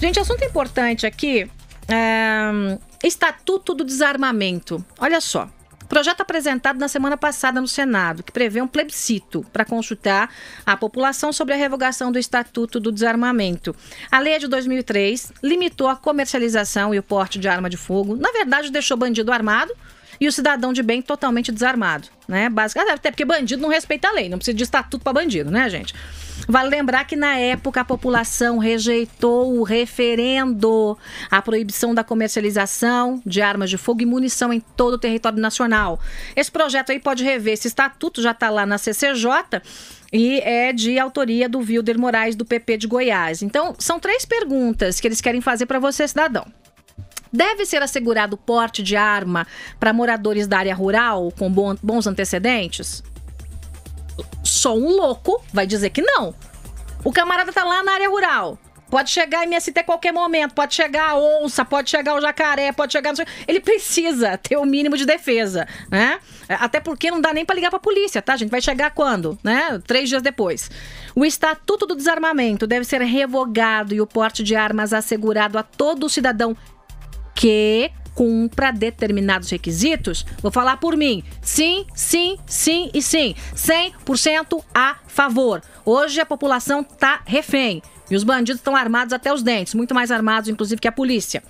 Gente, assunto importante aqui. É... Estatuto do Desarmamento. Olha só. Projeto apresentado na semana passada no Senado, que prevê um plebiscito para consultar a população sobre a revogação do Estatuto do Desarmamento. A lei é de 2003 limitou a comercialização e o porte de arma de fogo. Na verdade, deixou bandido armado e o cidadão de bem totalmente desarmado, né? Basicamente, ah, até porque bandido não respeita a lei, não precisa de estatuto para bandido, né, gente? Vale lembrar que na época a população rejeitou o referendo a proibição da comercialização de armas de fogo e munição em todo o território nacional. Esse projeto aí pode rever esse estatuto, já está lá na CCJ e é de autoria do Wilder Moraes, do PP de Goiás. Então, são três perguntas que eles querem fazer para você, cidadão. Deve ser assegurado porte de arma para moradores da área rural com bons antecedentes? Só um louco vai dizer que não. O camarada tá lá na área rural. Pode chegar MST a qualquer momento, pode chegar a onça, pode chegar o jacaré, pode chegar. Ele precisa ter o mínimo de defesa, né? Até porque não dá nem para ligar para a polícia, tá, gente? Vai chegar quando, né? Três dias depois. O Estatuto do Desarmamento deve ser revogado e o porte de armas assegurado a todo cidadão que cumpra determinados requisitos, vou falar por mim. Sim, sim, sim e sim. 100% a favor. Hoje a população está refém. E os bandidos estão armados até os dentes, muito mais armados, inclusive, que a polícia.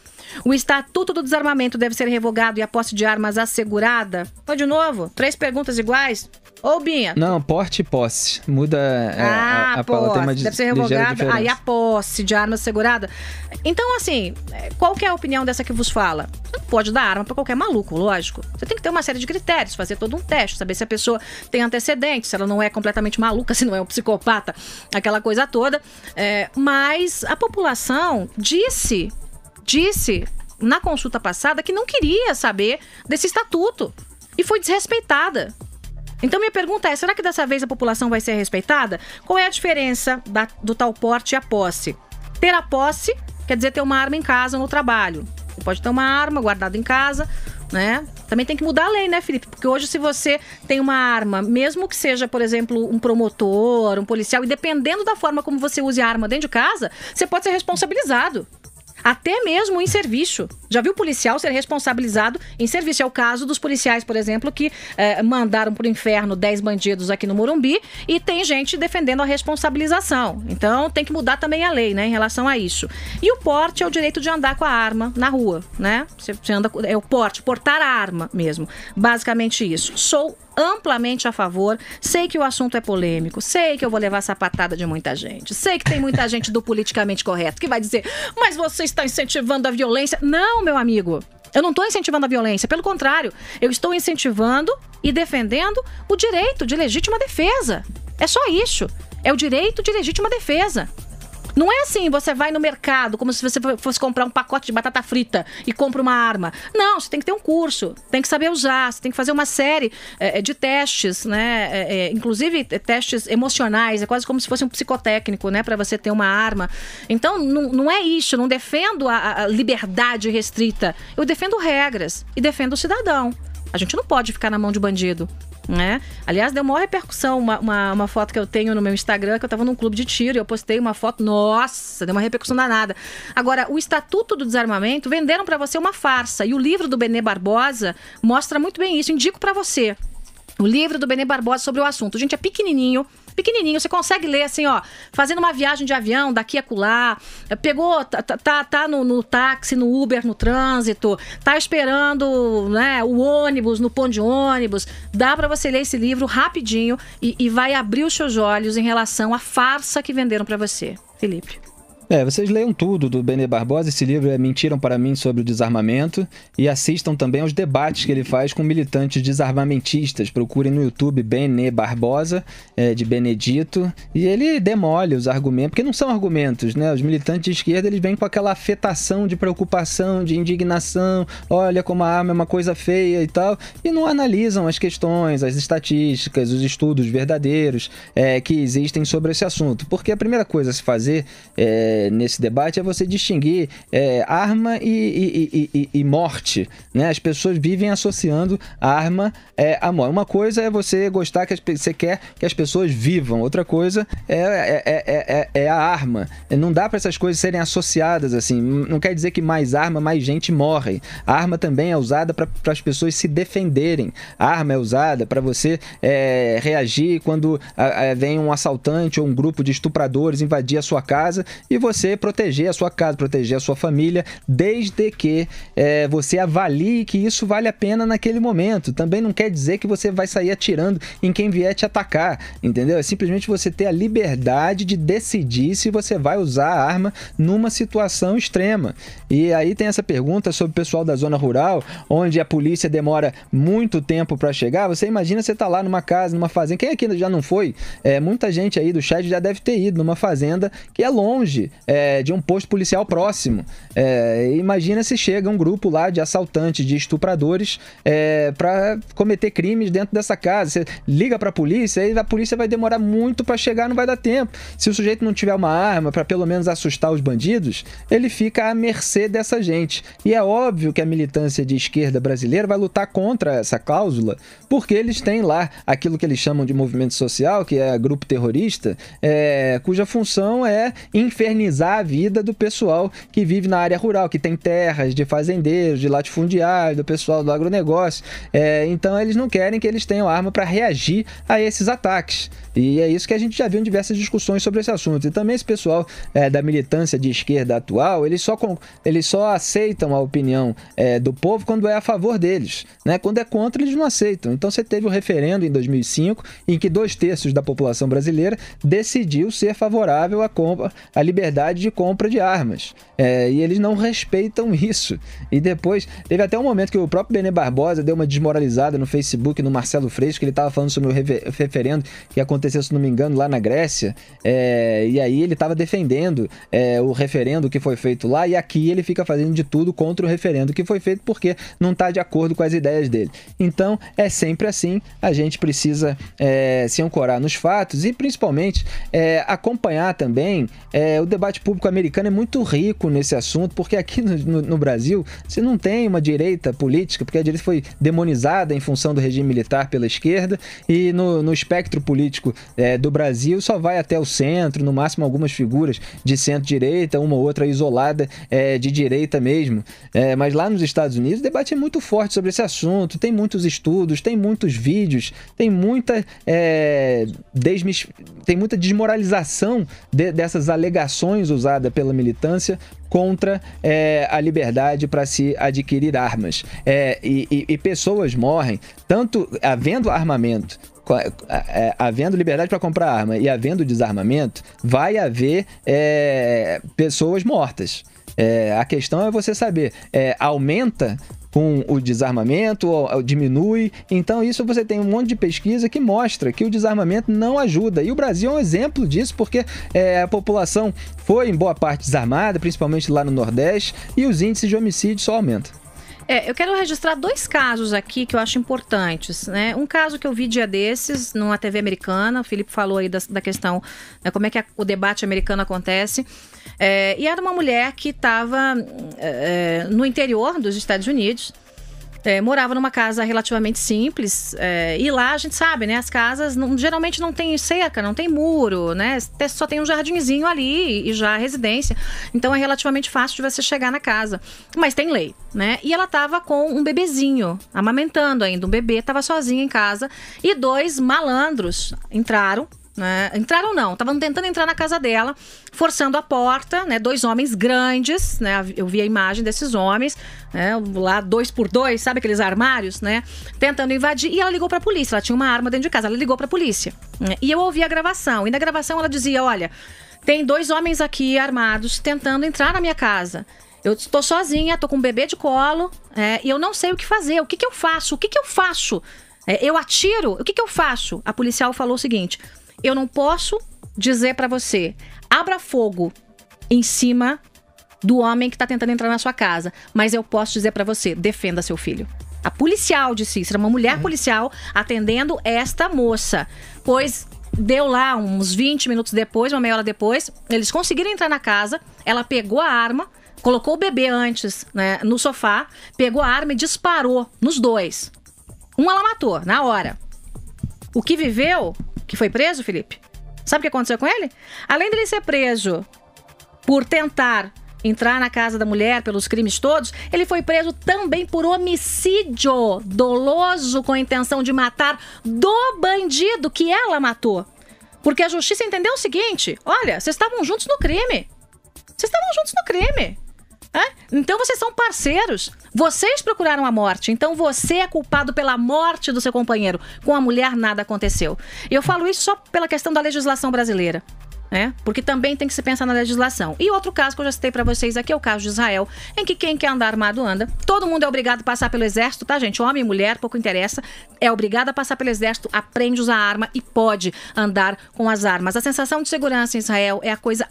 O Estatuto do Desarmamento deve ser revogado e a posse de armas assegurada. Foi de novo, três perguntas iguais. Ô, Binha. Não, porte e posse. Muda é, ah, a, a ah, posse. Palavra, de, deve ser revogado. Aí ah, a posse de armas assegurada. Então, assim, qual que é a opinião dessa que vos fala? pode dar arma para qualquer maluco, lógico. Você tem que ter uma série de critérios, fazer todo um teste, saber se a pessoa tem antecedentes, se ela não é completamente maluca, se não é um psicopata, aquela coisa toda. É, mas a população disse, disse na consulta passada que não queria saber desse estatuto e foi desrespeitada. Então, minha pergunta é: será que dessa vez a população vai ser respeitada? Qual é a diferença da, do tal porte e a posse? Ter a posse quer dizer ter uma arma em casa ou no trabalho pode ter uma arma guardada em casa, né? Também tem que mudar a lei, né, Felipe? Porque hoje, se você tem uma arma, mesmo que seja, por exemplo, um promotor, um policial, e dependendo da forma como você use a arma dentro de casa, você pode ser responsabilizado. Até mesmo em serviço. Já viu policial ser responsabilizado em serviço? É o caso dos policiais, por exemplo, que eh, mandaram para o inferno 10 bandidos aqui no Morumbi e tem gente defendendo a responsabilização. Então tem que mudar também a lei, né, em relação a isso. E o porte é o direito de andar com a arma na rua, né? Você, você anda é o porte, portar a arma mesmo. Basicamente isso. Sou amplamente a favor. Sei que o assunto é polêmico, sei que eu vou levar sapatada de muita gente, sei que tem muita gente do politicamente correto que vai dizer, mas você está incentivando a violência. Não, não, meu amigo. Eu não estou incentivando a violência, pelo contrário, eu estou incentivando e defendendo o direito de legítima defesa. É só isso. É o direito de legítima defesa. Não é assim, você vai no mercado como se você fosse comprar um pacote de batata frita e compra uma arma. Não, você tem que ter um curso, tem que saber usar, você tem que fazer uma série é, é de testes, né? É, é inclusive é, testes emocionais, é quase como se fosse um psicotécnico, né? Para você ter uma arma. Então, não, não é isso, eu não defendo a, a liberdade restrita. Eu defendo regras e defendo o cidadão. A gente não pode ficar na mão de bandido. Né? Aliás, deu maior repercussão uma, uma, uma, foto que eu tenho no meu Instagram, que eu tava num clube de tiro e eu postei uma foto, nossa, deu uma repercussão danada. Agora, o Estatuto do Desarmamento venderam para você uma farsa e o livro do Benê Barbosa mostra muito bem isso, indico para você. O livro do Benê Barbosa sobre o assunto. Gente, é pequenininho, pequenininho, você consegue ler assim, ó, fazendo uma viagem de avião daqui a colar, pegou, tá, tá, tá, tá no, no, táxi, no Uber, no trânsito, tá esperando, né, o ônibus, no ponto de ônibus, dá para você ler esse livro rapidinho e, e vai abrir os seus olhos em relação à farsa que venderam para você, Felipe. É, vocês leiam tudo do Benê Barbosa. Esse livro é Mentiram para mim sobre o desarmamento. E assistam também aos debates que ele faz com militantes desarmamentistas. Procurem no YouTube Benê Barbosa, é, de Benedito. E ele demole os argumentos, porque não são argumentos, né? Os militantes de esquerda eles vêm com aquela afetação de preocupação, de indignação. Olha como a arma é uma coisa feia e tal. E não analisam as questões, as estatísticas, os estudos verdadeiros é, que existem sobre esse assunto. Porque a primeira coisa a se fazer é nesse debate é você distinguir é, arma e, e, e, e, morte. Né? As pessoas vivem associando arma é, a morte. Uma coisa é você gostar que as, você quer que as pessoas vivam, outra coisa é, é, é, é, é a arma. Não dá para essas coisas serem associadas assim. Hum, não quer dizer que mais arma, mais gente morre. A arma também é usada para as pessoas se defenderem. A arma é usada para você reagir quando a, a, vem um assaltante ou um grupo de estupradores invadir a sua casa e você você proteger a sua casa, proteger a sua família, desde que é, você avalie que isso vale a pena naquele momento. Também não quer dizer que você vai sair atirando em quem vier te atacar, entendeu? É simplesmente você ter a liberdade de decidir se você vai usar a arma numa situação extrema. E aí tem essa pergunta sobre o pessoal da zona rural, onde a polícia demora muito tempo para chegar. Você imagina você tá lá numa casa, numa fazenda. Quem aqui já não foi? É, muita gente aí do chat já deve ter ido numa fazenda que é longe, é, de um posto policial próximo. É, imagina se chega um grupo lá de assaltantes, de estupradores, é, para cometer crimes dentro dessa casa. Você liga para a polícia e a polícia vai demorar muito para chegar, não vai dar tempo. Se o sujeito não tiver uma arma para pelo menos assustar os bandidos, ele fica à mercê dessa gente. E é óbvio que a militância de esquerda brasileira vai lutar contra essa cláusula, porque eles têm lá aquilo que eles chamam de movimento social, que é grupo terrorista, é, cuja função é infernizar amenizar a vida do pessoal que vive na área rural, que tem terras, de fazendeiros, de latifundiários, do pessoal do agronegócio. É, então eles não querem que eles tenham arma para reagir a esses ataques. E é isso que a gente já viu em diversas discussões sobre esse assunto. E também esse pessoal é, da militância de esquerda atual, eles só, com, eles só aceitam a opinião é, do povo quando é a favor deles. Né? Quando é contra, eles não aceitam. Então você teve o um referendo em 2005, em que dois terços da população brasileira decidiu ser favorável à, compra, à liberdade liberdade de compra de armas. É, e eles não respeitam isso. E depois, teve até um momento que o próprio Benê Barbosa deu uma desmoralizada no Facebook, no Marcelo Freixo, que ele estava falando sobre o referendo que aconteceu, se não me engano, lá na Grécia. É, e aí ele estava defendendo é, o referendo que foi feito lá, e aqui ele fica fazendo de tudo contra o referendo que foi feito porque não está de acordo com as ideias dele. Então, é sempre assim, a gente precisa é, se ancorar nos fatos e principalmente é, acompanhar também é, o debate debate público americano é muito rico nesse assunto, porque aqui no, no, Brasil você não tem uma direita política, porque a direita foi demonizada em função do regime militar pela esquerda, e no, no espectro político é, do Brasil só vai até o centro, no máximo algumas figuras de centro-direita, uma ou outra isolada é, de direita mesmo. É, mas lá nos Estados Unidos o debate é muito forte sobre esse assunto, tem muitos estudos, tem muitos vídeos, tem muita, é, tem muita desmoralização de, dessas alegações ações usadas pela militância contra é, a liberdade para se adquirir armas. É, e, e, e pessoas morrem, tanto havendo armamento é, havendo liberdade para comprar arma e havendo desarmamento, vai haver é, pessoas mortas. É, a questão é você saber, é, aumenta com o desarmamento, ou, ou diminui. Então, isso você tem um monte de pesquisa que mostra que o desarmamento não ajuda. E o Brasil é um exemplo disso, porque é, a população foi em boa parte desarmada, principalmente lá no Nordeste, e os índices de homicídio só aumentam. É, eu quero registrar dois casos aqui que eu acho importantes. Né? Um caso que eu vi dia desses numa TV americana, o Felipe falou aí da, da questão, né, como é que a, o debate americano acontece. É, e era uma mulher que estava é, é, no interior dos Estados Unidos, é, morava numa casa relativamente simples. É, e lá a gente sabe, né? As casas não, geralmente não tem cerca, não tem muro, né? Só tem um jardinzinho ali e já a residência. Então é relativamente fácil de você chegar na casa. Mas tem lei, né? E ela tava com um bebezinho, amamentando ainda. Um bebê, tava sozinha em casa. E dois malandros entraram né? Entraram não, estavam tentando entrar na casa dela, forçando a porta, né? Dois homens grandes, né? Eu vi a imagem desses homens, né? Lá dois por dois, sabe aqueles armários, né? Tentando invadir. E ela ligou para a polícia. Ela tinha uma arma dentro de casa. Ela ligou para a polícia. Né? E eu ouvi a gravação. E na gravação ela dizia: Olha, tem dois homens aqui armados tentando entrar na minha casa. Eu estou sozinha, estou com um bebê de colo, é, e eu não sei o que fazer. O que, que eu faço? O que, que eu faço? É, eu atiro? O que, que eu faço? A policial falou o seguinte: eu não posso dizer para você, abra fogo em cima do homem que está tentando entrar na sua casa, mas eu posso dizer para você, defenda seu filho. A policial de Cícera, uma mulher uhum. policial atendendo esta moça, pois deu lá uns 20 minutos depois, uma meia hora depois, eles conseguiram entrar na casa, ela pegou a arma, colocou o bebê antes, né, no sofá, pegou a arma e disparou nos dois. Um ela matou na hora. O que viveu, que foi preso, Felipe, sabe o que aconteceu com ele? Além dele ser preso por tentar entrar na casa da mulher pelos crimes todos, ele foi preso também por homicídio doloso com a intenção de matar do bandido que ela matou. Porque a justiça entendeu o seguinte: olha, vocês estavam juntos no crime. Vocês estavam juntos no crime. É? Então vocês são parceiros. Vocês procuraram a morte. Então você é culpado pela morte do seu companheiro. Com a mulher nada aconteceu. Eu falo isso só pela questão da legislação brasileira. É, porque também tem que se pensar na legislação. E outro caso que eu já citei para vocês aqui é o caso de Israel, em que quem quer andar armado anda. Todo mundo é obrigado a passar pelo exército, tá, gente? Homem, mulher, pouco interessa. É obrigado a passar pelo exército, aprende a usar arma e pode andar com as armas. A sensação de segurança em Israel é a coisa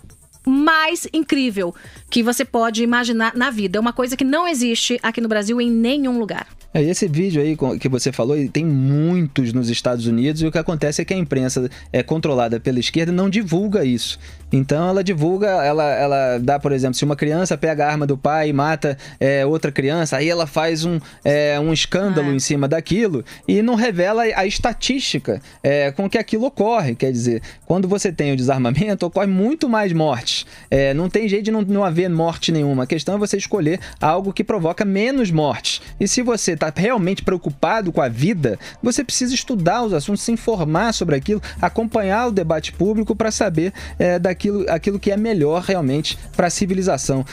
mais incrível que você pode imaginar na vida. É uma coisa que não existe aqui no Brasil em nenhum lugar. Esse vídeo aí que você falou, tem muitos nos Estados Unidos, e o que acontece é que a imprensa é controlada pela esquerda não divulga isso. Então ela divulga, ela, ela dá, por exemplo, se uma criança pega a arma do pai e mata é, outra criança, aí ela faz um, é, um escândalo ah. em cima daquilo e não revela a estatística é, com que aquilo ocorre. Quer dizer, quando você tem o desarmamento, ocorre muito mais mortes. É, não tem jeito de não, não haver morte nenhuma. A questão é você escolher algo que provoca menos mortes. E se você está está realmente preocupado com a vida, você precisa estudar os assuntos, se informar sobre aquilo, acompanhar o debate público para saber é, daquilo aquilo que é melhor realmente para a civilização.